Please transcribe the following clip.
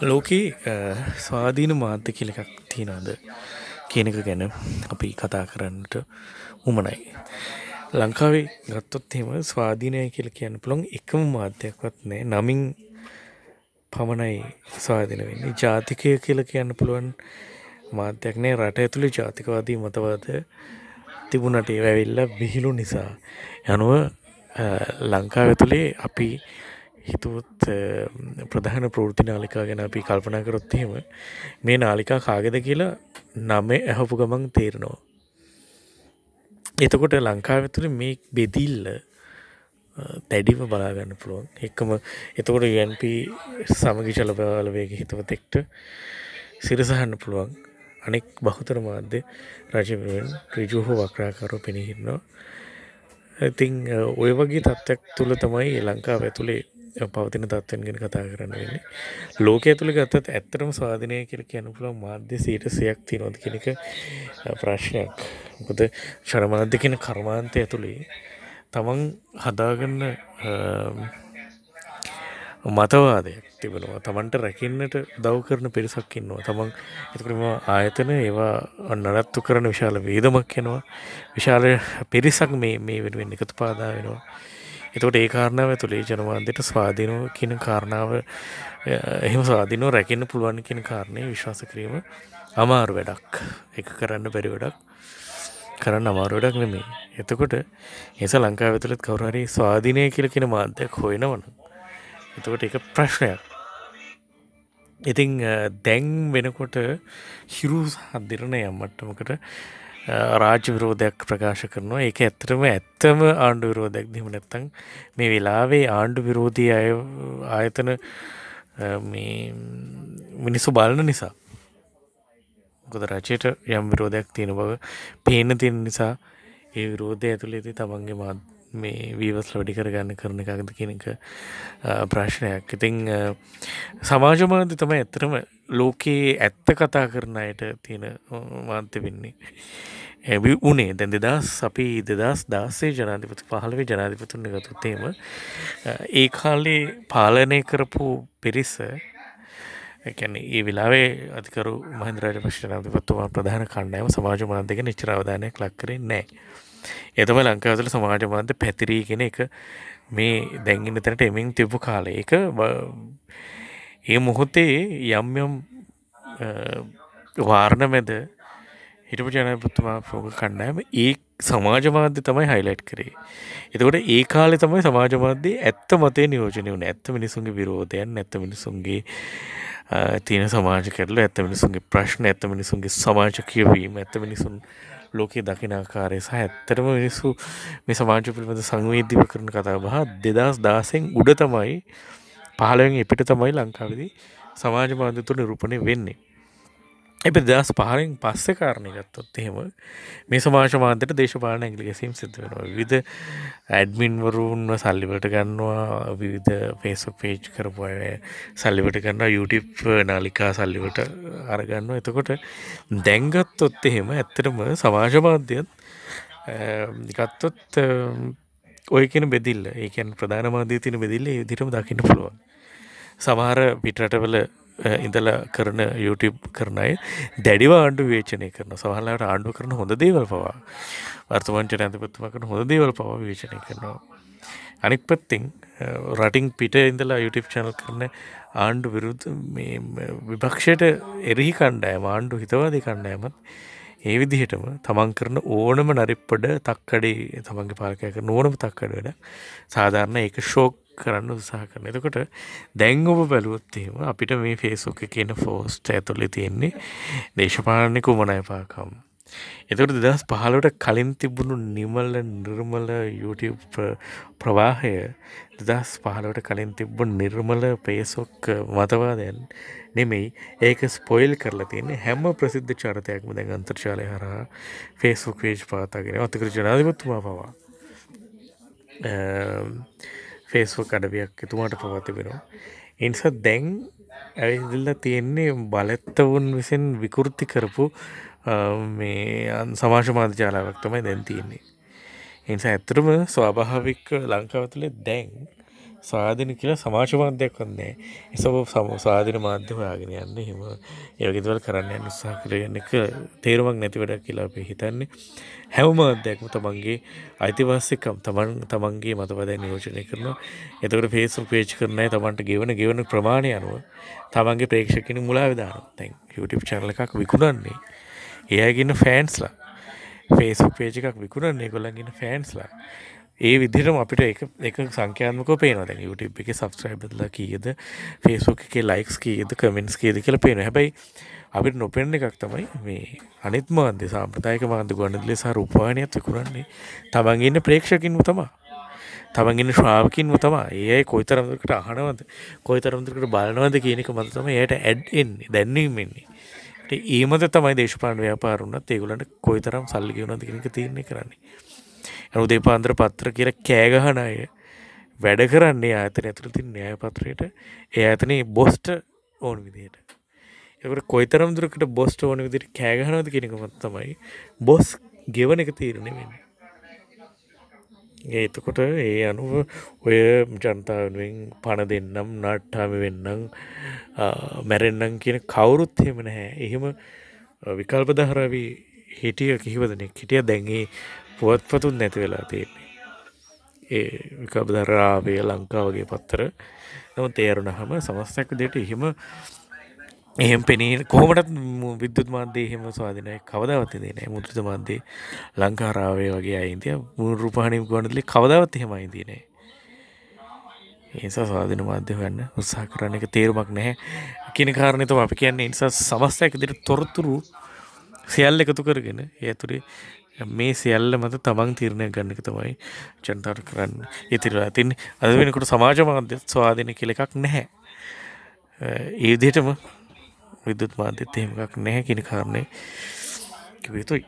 ලෝකේ ස්වාධීන මාධ්‍ය කියල එකක් තියෙනවාද කියන එක ගැන අපි කතා කරන්නට උමනයි. ලංකාවේ ගත්තොත්හෙම ස්වාධීනය කියල කියන්න පුළොන් එකම මාධ්‍යයක්වත් නෑ නමින් පමණයි ස්වාධීන වෙන්නේ ජාතිකය කියල කියන්න පුළුවන් මාධ්‍යයක් නෑ රට ඇතුළි ජාතිකවාදී මතවාද තිබුණට වැවෙල්ල විහිලු නිසා යනුව ලංකාව තුළේ අපි හිතුවොත් ප්‍රධාන ප්‍රෘති නාලිකා ගැන අපි කල්පනා කරොත් එහෙම මේ නාලිකා කාගෙද කියලා නම ඇහපු ගමන් තේරනවා. එතකොට ලංකාවතුර මේ බෙදිල්ල දැඩිව බලාගන්න පුළුවන් එක්කම එතකොට යන්ප සමගි චලපවාලවේග හිතවතෙක්ට සිරසහන්න පුළුවන් අනෙක් බහුතර මාධ්‍ය රජවෙන් ්‍රජූහෝ වක්‍රාකරු පිණිහින්නවා ඉතිං ඔය වගේ තත්ත්යක් තුළ තමයි ලංකා ඇතුළේ පවතින තත්වෙන් ගෙන කතා කරන්න වෙන්නේ ලෝකය තුළ ගත්තත් ඇත්තරම ස්වාධනය කර කියැනුපුල මාධ්‍ය සීට සයක් තිනොද කෙනෙක ප්‍රශ්නයක් මොකද ශරමාධ්‍ය කියෙන කර්මාන්තය ඇතුළේ තමන් හදාගන්න මතවාදයක් තිබෙනවා තමන්ට රැකින්නට දව් කරන පිරිසක් ඉන්නවා තමන් එතකරම ආයතන ඒවා අන්නරත්තු කරන විශාල වේදමක් යනවා විශාල පිරිසක් මේ මේ වෙනුවෙන් එකතු පාදා වෙනවා එතකොට ඒ කාරණාව ඇතුළේ ජනවාදයට ස්වාධීනව කියන කාරණාව එහෙම ස්වාධීනෝ රැකෙන්න්න පුළුවන් කියන කාරණය විශ්වාස කිරීම අමාර වැඩක් එක කරන්න බැරි වැඩක් කරන්න අමාරුවඩක් නෙමේ එතකොට එස ලංකා ඇතුළත් කවරහරි ස්වාධීනය කියල කියෙන මාධ්‍යයක් හොයෙනවන එතකොට එක ප්‍රශ්නයක් ඉතිං දැන් වෙනකොට හිරු හදදිරණ යම්මට්ටමකට රාජ විරෝධයක් ප්‍රකාශ කරනවා ඒක ඇත්තරම ඇත්තම ආණ්ඩු විරෝධයක් දෙම නැත්තං මේ වෙලාවේ ආණ්ඩු විරෝධී අය ආයතන මිනිස්සු බලන නිසා ගොද රජයට යම් විරෝධයක් තියෙන බව පේන තියෙන නිසා ඒ විරෝධය ඇතුළේති තමන්ගේ මාත් මේ වීවස් ලොඩි කරගන්න කරන එකක්ද කෙනක ප්‍රශ්නයක් ඉතිං සමාජමාධ්‍ය තම ඇතරම ලෝකයේ ඇත්ත කතා කරන අයට තියෙන වාන්ත වෙන්නේ. ඇවි වනේ දැන් දෙදස් අපි දෙදස් දාසේ ජනාධිපති පහළවේ ජනාධිපතුන් ගතුත්තේම ඒ කාලේ පාලනය කරපු පිරිස එකැන ඒ වෙලාවේ අධකරු මහන්දරට පශ්නාධිපත්තුවා ප්‍රධාන කණ්ඩයම සමාජ මාන්තක නිචරවධානයක් ලක්කරේ නෑ. එතම ලංකාවසල සමාජ මාන්ත පැතිරීගෙන එක මේ දැන්ගන්න තැනට එමින් තිබ්පු කාලය එක ඒ මොහොතේ යම් යම් වාර්ණ මැද හිටපු ජනපතුමා ෆෝග කණ්ඩෑම ඒ සමාජමාධ්‍ය තමයි හයිලයිට් කරේ. එතකොට ඒ කාලෙ තමයි සමාජමාධ්‍යයේ ඇත්ත මතේ නියෝජනය වුණ ඇත්ත මිනිසුන්ගේ විරෝධයන් ඇත්ත මිනිසුන්ගේ තියෙන සමාජ කරල ඇත්ත මිනිසුන්ගේ ප්‍රශ්න ඇත්ත මිනිසුන්ගේ සමාජ කියවීම ඇත්ත මිනිසුන් ලෝකයේ දකිනාකාරය සහ ඇත්තටම මිනිස්සු මේ සමාජ පිළිබඳ සංවේදීව කරන කතා බහ දෙදස් දාසෙන් උඩ තමයි පහලෙන් එපිට තමයි ලංකාවදී සමාජ මාධ්‍යතු නිරූපණය වෙන්නේ. එප දස් පහරෙන් පස්ස කාරණය ගත්තොත් එහෙම මේ සමාජ මාන්තයට දේශපාලන ඇගලිගැසීම් සිත වෙනවා විධ ඇඩමින්වරුන්ව සල්ලිවට ගන්නවා විවිධ පේසුක් පේච් කරපු අය සල්ලිවට ගන්නවා යුටප් නාලිකා සල්ලිවට අරගන්නවා එතකොට දැංගත්තොත් එහෙම ඇත්තටම සමාජ මාධ්‍යත් ගත්තොත් ඔය කියෙන බෙදිල්ල ඒකන් ප්‍රධානමාදී තින බෙදිල්ල දිරම දකින්න පුළුවන් සමහර පිටරටවල ඉඳල කරන YouTube කරනයි දැඩිව ආණ්ඩු වේචනය කරන සහල්ලාට ආණ්ඩු කරන හොඳ දේවල් පවා වර්තමන්ට ඇතිපත්තුම කරන හොඳ දේවල් පවා වේචනය කරනවා අනික් පත්තිං රටිං පිට ඉඳලා YouTube චැනල් කරන ආණ්ඩු විරුද්ධ විභක්ෂයට එරහි කණ්ඩෑම ආණ්ඩු හිතවාදී කණ්ඩෑමත් ඒ විදිහටම තමන් කරන ඕනම නරිප්පඩ තක්කඩේ තමන්ගේ පාලකයක නෝනම තක්කඩ වැඩ සාධාරණ ඒක ශෝක් කරන්න උත්සාහ කරන එතකොට දැන් ඔබ බැලුවොත්තේම අපිට මේ ෆේසුක කියන ෆෝස්ට ඇතුලි තියෙන්නේ දේශපාලනික උමනයපාකම් එතකට දස් පහලට කලින් තිබුණු නිමල්ල නිර්මල YouTube ප්‍රවාහය දස් පහලට කලින් තිබ්බ නිර්මල පේසොක් මතවාදයන් නෙමෙයි ඒක ස්පොයිල් කරලා තියෙන හැම ප්‍රසිද්ධ චරිතයක්ම දැන් අන්තර්ශාලය හරහා ෆේස්ුක් වේජ් පාතාගෙන අතකර ජනාධිපත්තුමා පවා ෆේස්ුවක් අඩවියක් එතුමාට පවතිබෙනවා එනිසා දැන් ඇවිදිල්ල තියෙන්නේ බලත්තවුන් විසින් විකෘති කරපු මේ සමාශ මාධ්‍යාලාවක් තමයි දැන් තියෙන්නේ. එනිසා ඇත්තරම ස්වාභාවික ලංකාවතුලේ දැන් සාධන කියලා සමාජ මාධ්‍යයක් වන්නේ එසබ සම සාධන මාධ්‍ය හොයාගෙන යන්න හෙම ඒවගෙදවල් කරන්න යන්න උත්සාහ කරගන්න එක තේරුමක් නැතිවඩක් කියලා අපේ හිතන්නේ හැම මාධ්‍යයක්ම තමන්ගේ අයිතිවාසිකම් තමන් තමන්ගේ මතපදය නියෝජනය කරනවා එතකට ෆේසු පේච් කරනයි තමන්ට ගෙවන ගෙවන ප්‍රමාණය අනුව තමන්ගේ ප්‍රේක්ෂකෙන මුලා විදාන තැන් YouTube චැනල එකක් විකුණන්නේ එයගන්න ෆෑන්ස්ලා ෆේසු පේජ එකක් විකුණන්නේ කොල්ලන්ගෙන ෆෑන්ස්ලා ඒ විදිරම අපිට එක සංඛ්‍යාන්මක පේනවා දැන් YouTube එක සබස්ක්‍රයිබ්ලා කියද ෆේස්බුක් එකේ ලයික්ස් කියද කමෙන්ස් කියද කියලා පේන හැබැයි අපිට නොපෙන්න එකක් තමයි මේ අනිත් මාන්දේ සාම්ප්‍රදායක මාන්ද ගුවන්විදුලිය සහ රූපවාහිනියත් විකුණන්නේ තමන් ඉන්න ප්‍රේක්ෂකින්ම තමයි තමන්ගෙන ශ්‍රාවකින්ම තමා ඒ කොයිතරම්දකට අහනවද කොයිතරම්දකට බලනවද කියනක මත තම එයට ඇඩ් එන්නේ දැන්වීම එන්නේ ඒ මත තමයි දේශපාන ව්‍යාපාරුන්නත් ඒගුලන්ට කොයිතරම් සල්ලි වුණද කෙනක තියන්නේ කරන්නේ උදේ පාන්දර පත්‍ර කියර කෑගහන අය වැඩ කරන්නේ ආතන ඇතුළති න්‍යය පත්‍රයට ඒ ඇතනේ බොස්ට ඕන විදියට එකට කොයිතරම් දුරකට බොස්ට ඕන විදිට කෑගහනද කෙනෙකමත් තමයි බොස් ගෙවන එක තීරණය වෙන එතකොට ඒ අනුව ඔය ජනතාවෙන් පණ දෙන්නම් නට්ටාම වෙන්නම් මැරෙන්නම් කියන කවුරුත් හෙම නැහැ එහෙම විකල්ප දහරවී හිටිය කිහිවදනෙක් හිටිය දැන්ගේ පුවත්පතුන් නැති වෙලා තියෙන්නේ ඒ කබදරාවය ලංකාවගේ පත්තර නම තේරුණ හම සමස්තැක දෙට එහෙම එහෙම පෙනී කොහමටත් විද්‍යුත් මාන්දේ එහෙම ස්වාධනය කවදවත්ත දෙන මුද්‍රත මාන්දේ ලංකාරාවය වගේ අයින්තිය මුරුපාණිම ගොඩලි කවදවත් එහෙම අයිතිනේ ඒසා ස්වාධන මාධ්‍ය වන්න උත්සා කරන්න එක තේරුමක් නැහැ කියන කාරණයතම අපි කියන්නේ නිසා සමස්තයක දෙට තොරතුරු සියල් එකතු කරගෙන ඒ ඇතුරේ මේ සියල්ල මත තමන් තිරණය ගන්නක තමයි ජනතාට කරන්න ඉතිර ඇතින් අද වෙනකුට සමාජ මාධ්‍ය ස්වාධීන කෙලෙකක් නැහැ uh, ඒදේටම විදුත් මාධ්‍යත් එහෙමකක් නැහැ කෙන කාරණය කිවතුයි